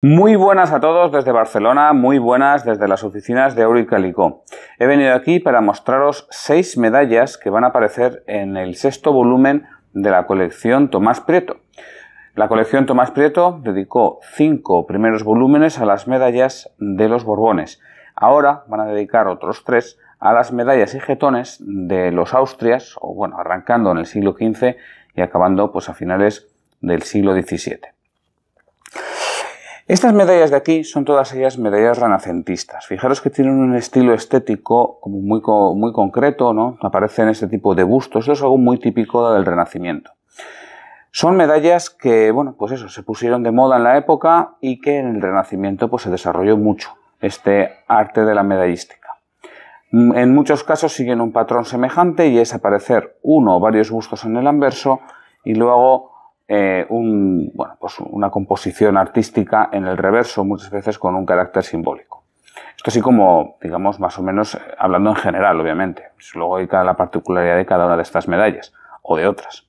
Muy buenas a todos desde Barcelona, muy buenas desde las oficinas de Auricalicó. He venido aquí para mostraros seis medallas que van a aparecer en el sexto volumen de la colección Tomás Prieto. La colección Tomás Prieto dedicó cinco primeros volúmenes a las medallas de los Borbones. Ahora van a dedicar otros tres a las medallas y jetones de los Austrias, o bueno, arrancando en el siglo XV y acabando pues a finales del siglo XVII. Estas medallas de aquí son todas ellas medallas renacentistas. Fijaros que tienen un estilo estético como muy, muy concreto, ¿no? Aparecen este tipo de bustos. Eso es algo muy típico del Renacimiento. Son medallas que, bueno, pues eso, se pusieron de moda en la época y que en el Renacimiento pues, se desarrolló mucho este arte de la medallística. Mm, en muchos casos siguen un patrón semejante y es aparecer uno o varios bustos en el anverso y luego eh, un, pues una composición artística en el reverso, muchas veces con un carácter simbólico. Esto así como, digamos, más o menos eh, hablando en general, obviamente. Pues luego hay cada la particularidad de cada una de estas medallas o de otras.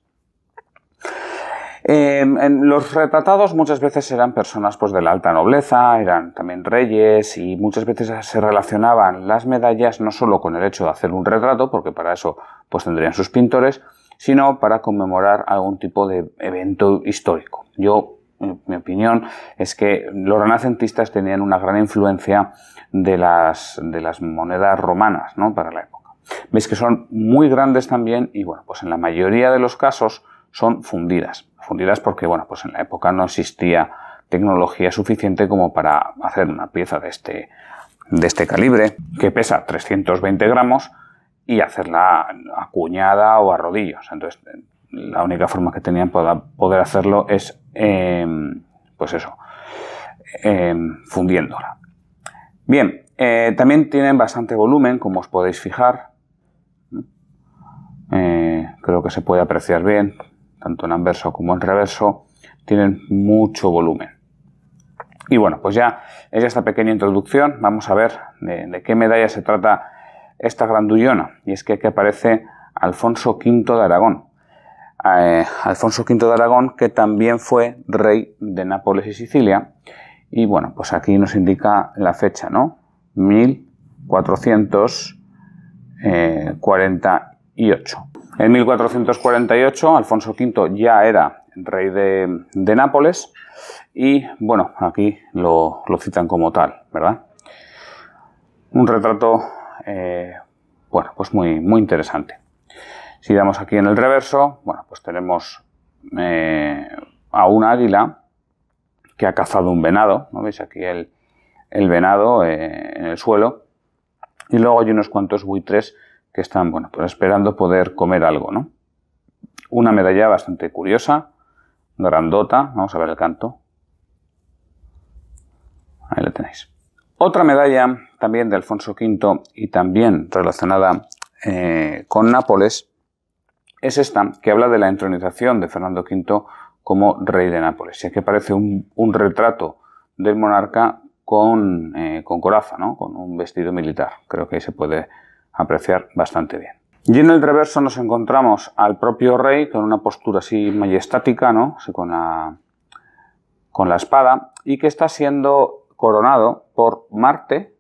Eh, en los retratados muchas veces eran personas pues, de la alta nobleza, eran también reyes y muchas veces se relacionaban las medallas no solo con el hecho de hacer un retrato, porque para eso pues, tendrían sus pintores, sino para conmemorar algún tipo de evento histórico. Yo mi opinión es que los renacentistas tenían una gran influencia de las, monedas romanas ¿no? para la época. Veis que son muy grandes también y bueno, pues en la mayoría de los casos son fundidas. Fundidas porque bueno, pues en la época no existía tecnología suficiente como para hacer una pieza de este, este calibre que pesa 320 gramos y hacerla acuñada o a rodillos. Entonces, la única forma que tenían para poder hacerlo es, em, pues eso, em, fundiéndola. Bien, eh, también tienen bastante volumen, como os podéis fijar. Eh, creo que se puede apreciar bien, tanto en anverso como en reverso. Tienen mucho volumen. Y bueno, pues ya es esta pequeña introducción. Vamos a ver de, de qué medalla se trata esta grandullona, y es que aquí aparece Alfonso V de Aragón. Eh, Alfonso V de Aragón, que también fue rey de Nápoles y Sicilia, y bueno, pues aquí nos indica la fecha, ¿no? 1448. Eh, en 1448 Alfonso V ya era rey de, Nápoles y bueno, aquí lo, lo citan como tal, ¿verdad? Un retrato eh, bueno, pues muy, muy interesante. Si damos aquí en el reverso, bueno, pues tenemos eh, a un águila que ha cazado un venado, ¿no veis aquí el, venado eh, en el suelo? Y luego hay unos cuantos buitres que están, bueno, pues esperando poder comer algo, ¿no? Una medalla bastante curiosa, dorandota. vamos a ver el canto. Ahí lo tenéis. Otra medalla también de Alfonso V y también relacionada eh, con Nápoles es esta, que habla de la entronización de Fernando V como rey de Nápoles. Y aquí parece un, un retrato del monarca con, eh, con coraza, con un vestido militar. Creo que ahí se puede apreciar bastante bien. Y en el reverso nos encontramos al propio rey con una postura así majestática, ¿no? con, con la espada, y que está siendo coronado por Marte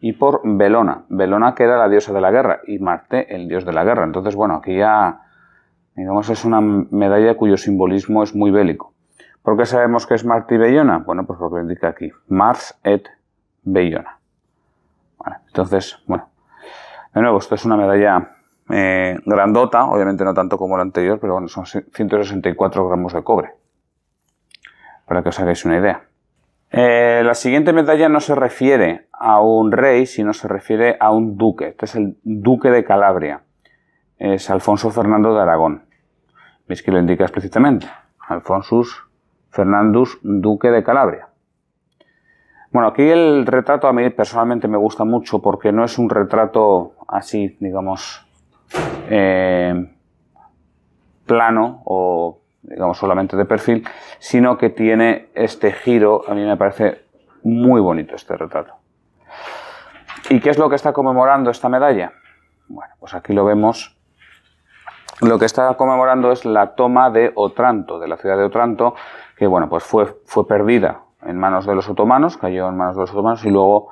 y por Belona. Belona que era la diosa de la guerra y Marte el dios de la guerra. Entonces, bueno, aquí ya, digamos, es una medalla cuyo simbolismo es muy bélico. ¿Por qué sabemos que es Marte y Bellona? Bueno, pues porque indica aquí, Mars et Bellona. entonces, bueno, de nuevo, esto es una medalla eh, grandota, obviamente no tanto como la anterior, pero bueno, son 164 gramos de cobre, para que os hagáis una idea. Eh, la siguiente medalla no se refiere a un rey, sino se refiere a un duque. Este es el duque de Calabria. Es Alfonso Fernando de Aragón. ¿Veis que lo indica explícitamente? Alfonso Fernandus, duque de Calabria. Bueno, aquí el retrato a mí personalmente me gusta mucho porque no es un retrato así, digamos, eh, plano o digamos, solamente de perfil, sino que tiene este giro, a mí me parece muy bonito este retrato. ¿Y qué es lo que está conmemorando esta medalla? Bueno, pues aquí lo vemos. Lo que está conmemorando es la toma de Otranto, de la ciudad de Otranto, que bueno, pues fue, fue perdida en manos de los otomanos, cayó en manos de los otomanos y luego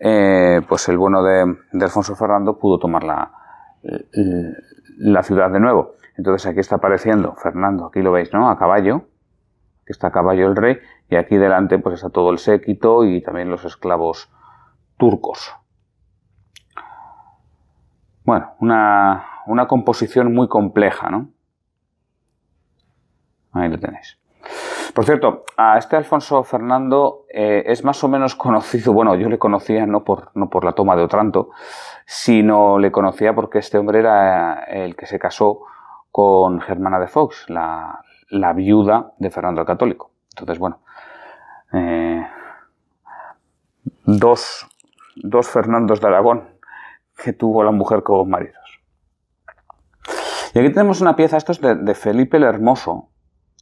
eh, pues el bueno de, de, Alfonso Fernando pudo tomar la, eh, eh, la ciudad de nuevo. Entonces aquí está apareciendo Fernando, aquí lo veis, ¿no? A caballo, que está a caballo el rey, y aquí delante pues está todo el séquito y también los esclavos turcos. Bueno, una, composición muy compleja, ¿no? Ahí lo tenéis. Por cierto, a este Alfonso Fernando eh, es más o menos conocido, bueno, yo le conocía no por, no por la toma de Otranto, sino le conocía porque este hombre era el que se casó con Germana de Fox, la, viuda de Fernando el Católico. Entonces, bueno, eh, dos, dos Fernandos de Aragón que tuvo la mujer como maridos. Y aquí tenemos una pieza, esto es de, Felipe el Hermoso,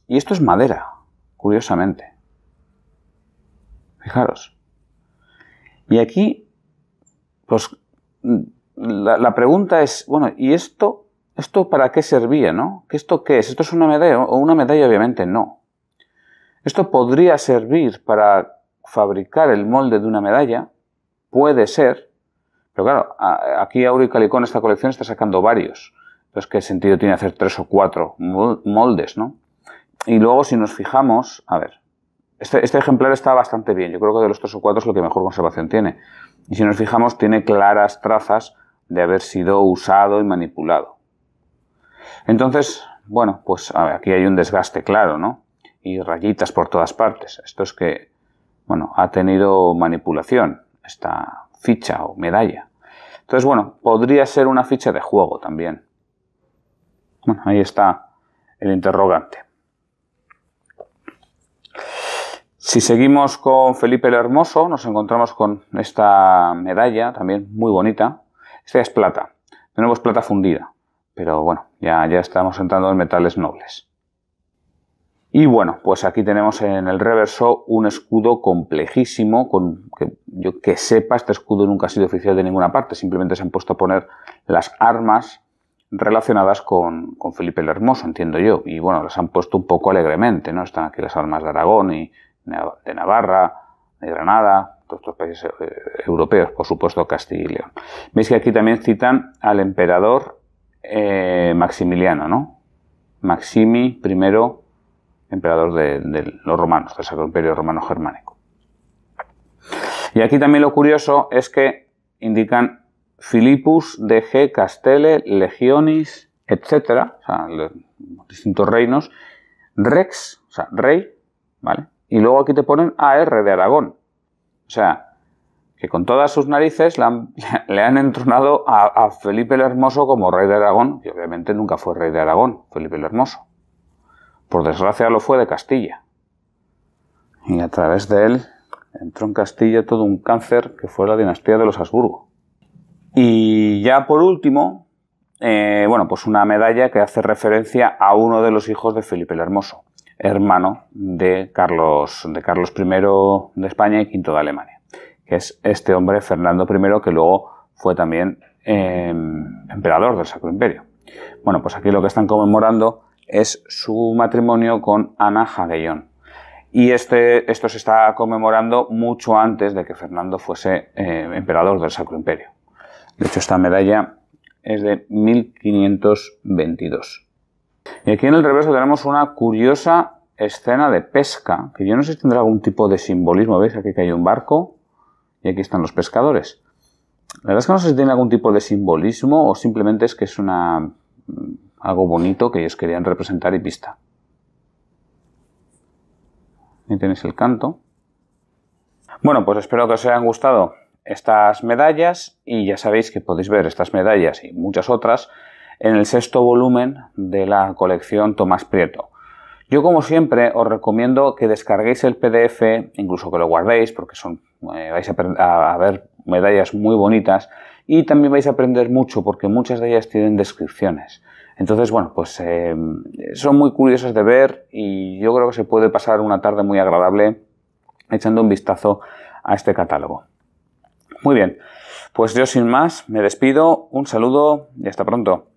y esto es madera, curiosamente. Fijaros. Y aquí, pues, la, la pregunta es, bueno, ¿y esto ¿Esto para qué servía, no? ¿Esto qué es? ¿Esto es una medalla? ¿O una medalla? Obviamente no. Esto podría servir para fabricar el molde de una medalla, puede ser, pero claro, aquí y Calicón, esta colección, está sacando varios. Entonces, ¿qué sentido tiene hacer tres o cuatro moldes, no? Y luego, si nos fijamos, a ver, este, este, ejemplar está bastante bien. Yo creo que de los tres o cuatro es lo que mejor conservación tiene. Y si nos fijamos, tiene claras trazas de haber sido usado y manipulado. Entonces, bueno, pues aquí hay un desgaste claro, ¿no? Y rayitas por todas partes. Esto es que, bueno, ha tenido manipulación esta ficha o medalla. Entonces, bueno, podría ser una ficha de juego también. Bueno, ahí está el interrogante. Si seguimos con Felipe el Hermoso, nos encontramos con esta medalla, también muy bonita. Esta es plata. Tenemos plata fundida. Pero bueno, ya, ya estamos entrando en metales nobles. Y bueno, pues aquí tenemos en el reverso un escudo complejísimo, con que yo que sepa, este escudo nunca ha sido oficial de ninguna parte, simplemente se han puesto a poner las armas relacionadas con, Felipe el Hermoso, entiendo yo, y bueno, las han puesto un poco alegremente, ¿no? Están aquí las armas de Aragón y de Navarra, de Granada, todos estos países eh, europeos, por supuesto Castilla y León. Veis que aquí también citan al emperador eh, Maximiliano, ¿no? Maximi primero emperador de, los romanos, del Sacro Imperio Romano Germánico. Y aquí también lo curioso es que indican Filipus, DG, Castele, Legionis, etc. o sea, distintos reinos, Rex, o sea, rey, ¿vale? Y luego aquí te ponen AR de Aragón. O sea, que con todas sus narices le han, entronado a, Felipe el Hermoso como rey de Aragón, y obviamente nunca fue rey de Aragón, Felipe el Hermoso. Por desgracia lo fue de Castilla. Y a través de él entró en Castilla todo un cáncer que fue la dinastía de los Habsburgo. Y ya por último, eh, bueno, pues una medalla que hace referencia a uno de los hijos de Felipe el Hermoso, hermano de Carlos, de Carlos I de España y V de Alemania que es este hombre, Fernando I, que luego fue también em, emperador del Sacro Imperio. Bueno, pues aquí lo que están conmemorando es su matrimonio con Ana Jagellón. Y este, esto se está conmemorando mucho antes de que Fernando fuese eh, emperador del Sacro Imperio. De hecho, esta medalla es de 1522. Y aquí en el reverso tenemos una curiosa escena de pesca, que yo no sé si tendrá algún tipo de simbolismo. ¿Veis? Aquí que hay un barco y aquí están los pescadores. La verdad es que no sé si tiene algún tipo de simbolismo o simplemente es que es una, mm, algo bonito que ellos querían representar y pista. Ahí tenéis el canto. Bueno, pues espero que os hayan gustado estas medallas y ya sabéis que podéis ver estas medallas y muchas otras en el sexto volumen de la colección Tomás Prieto. Yo como siempre os recomiendo que descarguéis el PDF, incluso que lo guardéis porque son eh, vais a, ver medallas muy bonitas y también vais a aprender mucho porque muchas de ellas tienen descripciones. Entonces, bueno, pues eh, son muy curiosas de ver y yo creo que se puede pasar una tarde muy agradable echando un vistazo a este catálogo. Muy bien, pues yo sin más me despido, un saludo y hasta pronto.